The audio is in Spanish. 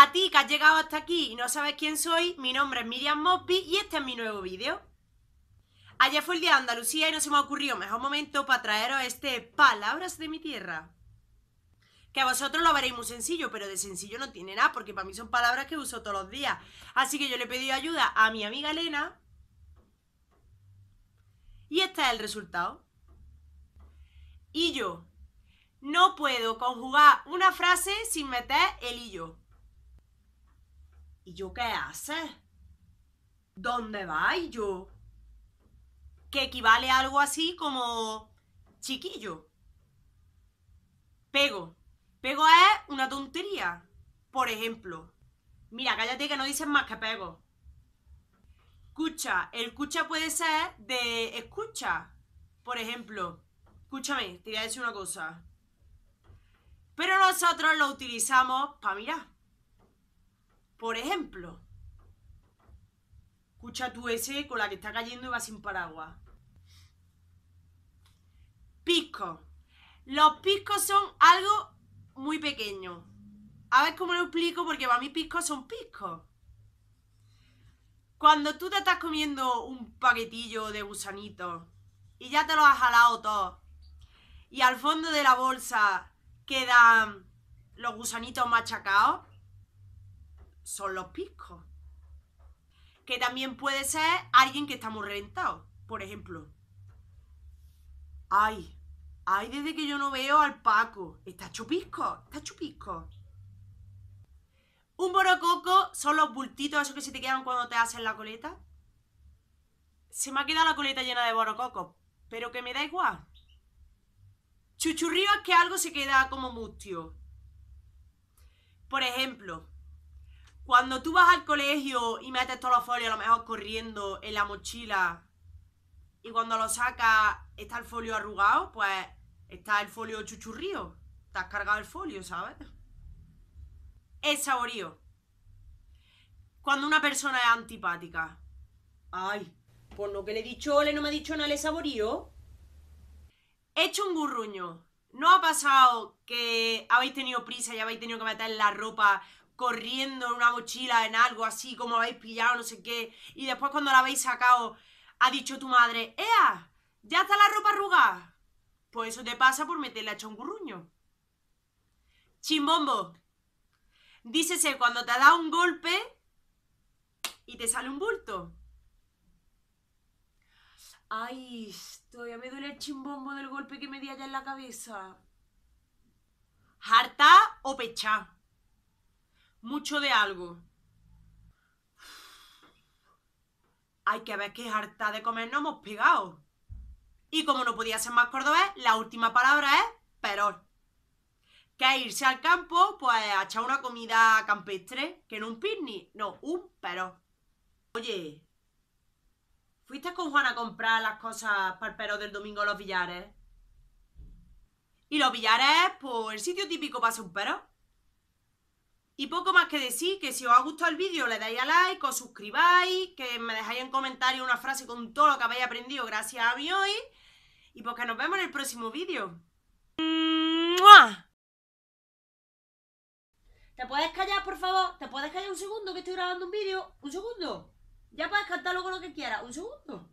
A ti que has llegado hasta aquí y no sabes quién soy, mi nombre es Miriam Mopi y este es mi nuevo vídeo. Ayer fue el día de Andalucía y no se me ocurrió mejor momento para traeros este Palabras de mi tierra. Que a vosotros lo veréis muy sencillo, pero de sencillo no tiene nada, porque para mí son palabras que uso todos los días. Así que yo le he pedido ayuda a mi amiga Elena. Y este es el resultado. Y yo. No puedo conjugar una frase sin meter el y yo. ¿Y yo qué hace? ¿Dónde vais yo? Que equivale a algo así como chiquillo. Pego. Pego es una tontería. Por ejemplo, mira, cállate que no dices más que pego. Escucha, el escucha puede ser de escucha. Por ejemplo, escúchame, te voy a decir una cosa. Pero nosotros lo utilizamos para mirar. Por ejemplo, escucha tu ese con la que está cayendo y va sin paraguas. Pisco. Los piscos son algo muy pequeño. A ver cómo lo explico, porque para mí piscos son piscos. Cuando tú te estás comiendo un paquetillo de gusanitos y ya te lo has jalado todo, y al fondo de la bolsa quedan los gusanitos machacados, son los piscos. Que también puede ser alguien que está muy reventado, por ejemplo. Ay, ay, desde que yo no veo al Paco. Está chupisco, está chupisco. Un borococo son los bultitos esos que se te quedan cuando te hacen la coleta. Se me ha quedado la coleta llena de borococos, pero que me da igual. Chuchurrío es que algo se queda como mustio. Por ejemplo, cuando tú vas al colegio y metes todos los folios, a lo mejor corriendo en la mochila, y cuando lo sacas está el folio arrugado, pues está el folio chuchurrío. Te has cargado el folio, ¿sabes? Es saborío. Cuando una persona es antipática. Ay, por lo que le he dicho ole, no me ha dicho nada, le saborío. He hecho un burruño. ¿No ha pasado que habéis tenido prisa y habéis tenido que meter la ropa corriendo en una mochila, en algo así, como habéis pillado, no sé qué, y después cuando la habéis sacado, ha dicho tu madre, ¡Ea! ¡Ya está la ropa arrugada! Pues eso te pasa por meterle a chongurruño. Chimbombo. Dícese cuando te da un golpe y te sale un bulto. Ay, Ya me duele el chimbombo del golpe que me di allá en la cabeza. ¿Harta o pechá? mucho de algo. Hay que ver qué harta de comer no hemos pegado. Y como no podía ser más cordobés, la última palabra es perol. Que irse al campo, pues a echar una comida campestre, que no un picnic, no, un pero Oye, ¿fuiste con Juan a comprar las cosas para el perro del domingo a los billares? Y los billares, pues el sitio típico para hacer un perol. Y poco más que decir, que si os ha gustado el vídeo le dais a like, os suscribáis, que me dejáis en comentario una frase con todo lo que habéis aprendido gracias a mí hoy. Y pues que nos vemos en el próximo vídeo. ¿Te puedes callar, por favor? ¿Te puedes callar un segundo que estoy grabando un vídeo? ¿Un segundo? Ya puedes cantar luego lo que quieras. ¿Un segundo?